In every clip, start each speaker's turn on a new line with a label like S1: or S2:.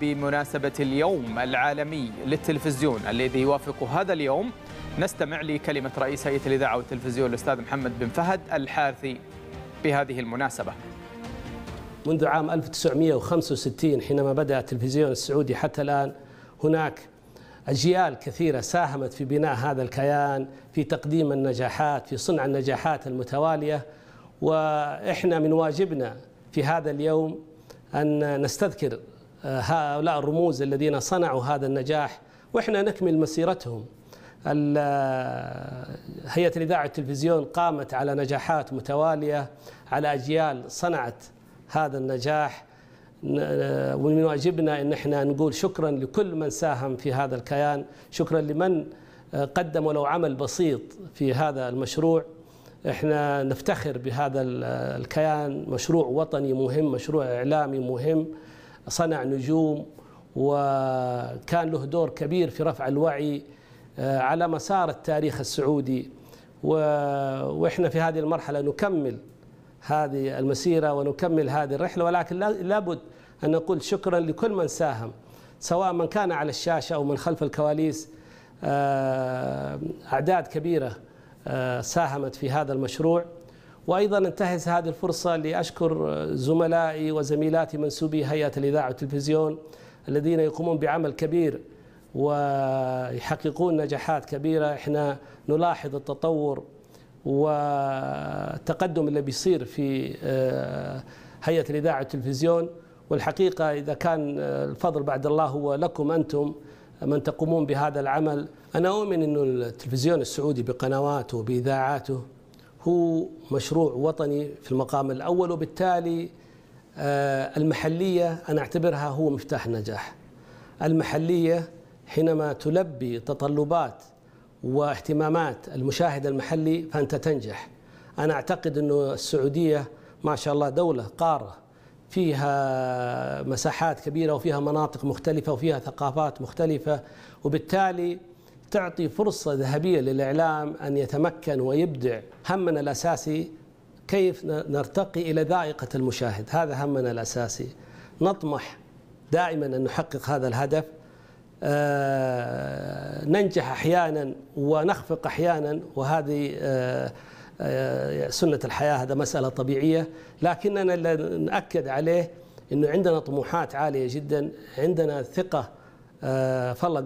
S1: بمناسبة اليوم العالمي للتلفزيون الذي يوافق هذا اليوم نستمع لكلمة رئيس هيئة الإذاعة والتلفزيون الأستاذ محمد بن فهد الحارثي بهذه المناسبة منذ عام 1965 حينما بدأ التلفزيون السعودي حتى الآن هناك أجيال كثيرة ساهمت في بناء هذا الكيان في تقديم النجاحات في صنع النجاحات المتوالية وإحنا من واجبنا في هذا اليوم أن نستذكر هؤلاء الرموز الذين صنعوا هذا النجاح واحنا نكمل مسيرتهم هيئه الاذاعه والتلفزيون قامت على نجاحات متواليه على اجيال صنعت هذا النجاح ومن واجبنا ان احنا نقول شكرا لكل من ساهم في هذا الكيان، شكرا لمن آه، قدم ولو عمل بسيط في هذا المشروع. احنا نفتخر بهذا الكيان، مشروع وطني مهم، مشروع اعلامي مهم. صنع نجوم وكان له دور كبير في رفع الوعي آه، على مسار التاريخ السعودي واحنا في هذه المرحله نكمل هذه المسيره ونكمل هذه الرحله ولكن لابد ان نقول شكرا لكل من ساهم سواء من كان على الشاشه او من خلف الكواليس آه، اعداد كبيره آه، ساهمت في هذا المشروع وأيضا انتهز هذه الفرصة لأشكر زملائي وزميلاتي منسوبي هيئة الإذاعة والتلفزيون الذين يقومون بعمل كبير ويحققون نجاحات كبيرة احنا نلاحظ التطور والتقدم اللي بيصير في آه، هيئة الإذاعة والتلفزيون والحقيقة إذا كان آه، الفضل بعد الله هو لكم أنتم من تقومون بهذا العمل أنا أؤمن أن التلفزيون السعودي بقنواته وبإذاعاته هو مشروع وطني في المقام الأول وبالتالي آه، المحلية أنا أعتبرها هو مفتاح النجاح المحلية حينما تلبي تطلبات واهتمامات المشاهد المحلي فأنت تنجح أنا أعتقد أن السعودية ما شاء الله دولة قارة فيها مساحات كبيرة وفيها مناطق مختلفة وفيها ثقافات مختلفة وبالتالي تعطي فرصة ذهبية للإعلام أن يتمكن ويبدع همنا الأساسي كيف نرتقي إلى ذائقة المشاهد هذا همنا الأساسي نطمح دائما أن نحقق هذا الهدف آه، ننجح أحيانا ونخفق أحيانا وهذه آه، آه، سنة الحياة هذا مسألة طبيعية لكننا نأكد عليه أنه عندنا طموحات عالية جدا عندنا ثقة آه، فالله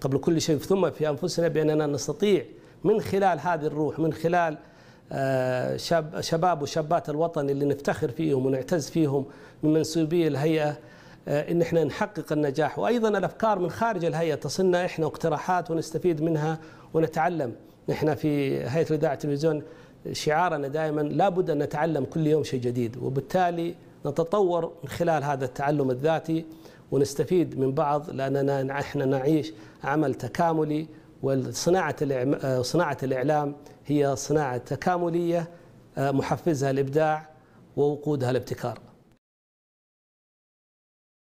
S1: قبل كل شيء ثم في انفسنا باننا نستطيع من خلال هذه الروح من خلال آه، شباب وشابات الوطن اللي نفتخر فيهم ونعتز فيهم من منسوبي الهيئه آه، ان احنا نحقق النجاح وايضا الافكار من خارج الهيئه تصلنا احنا اقتراحات ونستفيد منها ونتعلم احنا في هيئه الاذاعه والتلفزيون شعارنا دائما لابد ان نتعلم كل يوم شيء جديد وبالتالي نتطور من خلال هذا التعلم الذاتي ونستفيد من بعض لأننا احنا نعيش عمل تكاملي وصناعة صناعة الإعلام هي صناعة تكاملية آه، محفزها الإبداع ووقودها الابتكار